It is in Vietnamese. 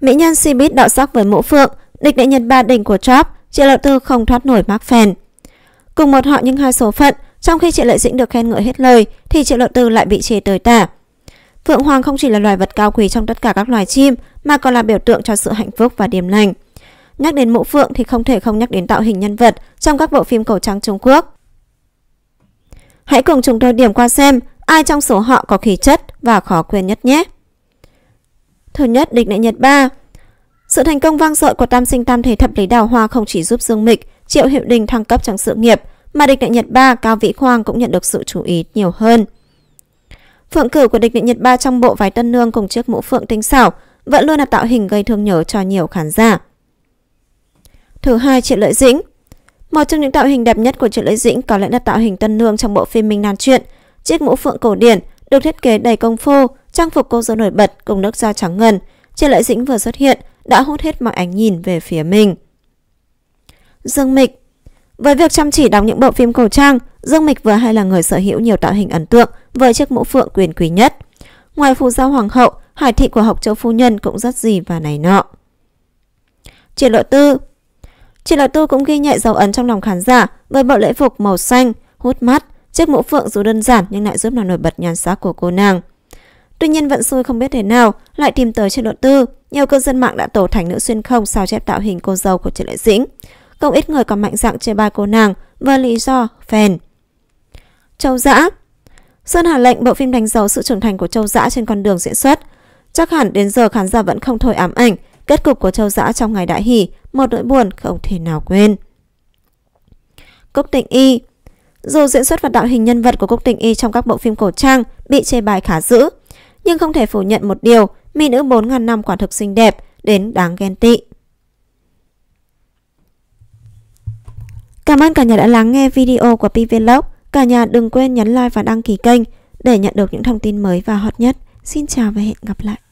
Mỹ nhân Shibit đạo sắc với mũ phượng, địch đệ nhật ba đỉnh của Trump, chị lợi tư không thoát nổi mắc phèn. Cùng một họ nhưng hai số phận, trong khi chị lợi dĩnh được khen ngợi hết lời, thì chị lợi tư lại bị chê tới tả. Phượng Hoàng không chỉ là loài vật cao quý trong tất cả các loài chim, mà còn là biểu tượng cho sự hạnh phúc và điềm lành. Nhắc đến mũ phượng thì không thể không nhắc đến tạo hình nhân vật trong các bộ phim cổ trang Trung Quốc. Hãy cùng chúng tôi điểm qua xem ai trong số họ có khí chất và khó quên nhất nhé thứ nhất địch lại Nhật ba Sự thành công vang dội của tam sinh tam thể thập lý đào hoa không chỉ giúp Dương Mịch, Triệu Hiệu Đình thăng cấp trong sự nghiệp, mà địch đại Nhật ba Cao Vĩ Khoang cũng nhận được sự chú ý nhiều hơn. Phượng cử của địch đại Nhật ba trong bộ vái tân nương cùng chiếc mũ phượng tinh xảo vẫn luôn là tạo hình gây thương nhớ cho nhiều khán giả. Thứ hai Triệu Lợi Dĩnh Một trong những tạo hình đẹp nhất của Triệu Lợi Dĩnh có lẽ là tạo hình tân nương trong bộ phim Minh Nan chuyện Chiếc mũ phượng cổ điển được thiết kế đầy công phu, Trang phục cô dâu nổi bật cùng nước da trắng ngần, Triệu Lệ Dĩnh vừa xuất hiện đã hút hết mọi ánh nhìn về phía mình. Dương Mịch Với việc chăm chỉ đóng những bộ phim cổ trang, Dương Mịch vừa hay là người sở hữu nhiều tạo hình ấn tượng với chiếc mũ phượng quyền quý nhất. Ngoài phù gia hoàng hậu, hải thị của Học Châu Phu Nhân cũng rất gì và này nọ. Triệu lộ tư Triệu lộ tư cũng ghi nhạy dấu ấn trong lòng khán giả với bộ lễ phục màu xanh, hút mắt, chiếc mũ phượng dù đơn giản nhưng lại giúp làm nổi bật nhan sắc của cô nàng. Tuy nhiên vận xui không biết thế nào, lại tìm tới Trần luận Tư. Nhiều cư dân mạng đã tổ thành nữ xuyên không sao chép tạo hình cô dâu của Trần Lệ Dĩnh. Không ít người còn mạnh dạng chê bai cô nàng với lý do phèn. Châu Dã Sơn Hà lệnh bộ phim đánh dấu sự trưởng thành của Châu Dã trên con đường diễn xuất. Chắc hẳn đến giờ khán giả vẫn không thôi ám ảnh kết cục của Châu Dã trong ngày đại hỷ, một nỗi buồn không thể nào quên. Cúc Tịnh Y Dù diễn xuất và tạo hình nhân vật của Cúc Tịnh Y trong các bộ phim cổ trang bị chê bài khá dữ, nhưng không thể phủ nhận một điều, mỹ nữ 4.000 năm quả thực xinh đẹp, đến đáng ghen tị. Cảm ơn cả nhà đã lắng nghe video của PVlog. Cả nhà đừng quên nhấn like và đăng ký kênh để nhận được những thông tin mới và hot nhất. Xin chào và hẹn gặp lại.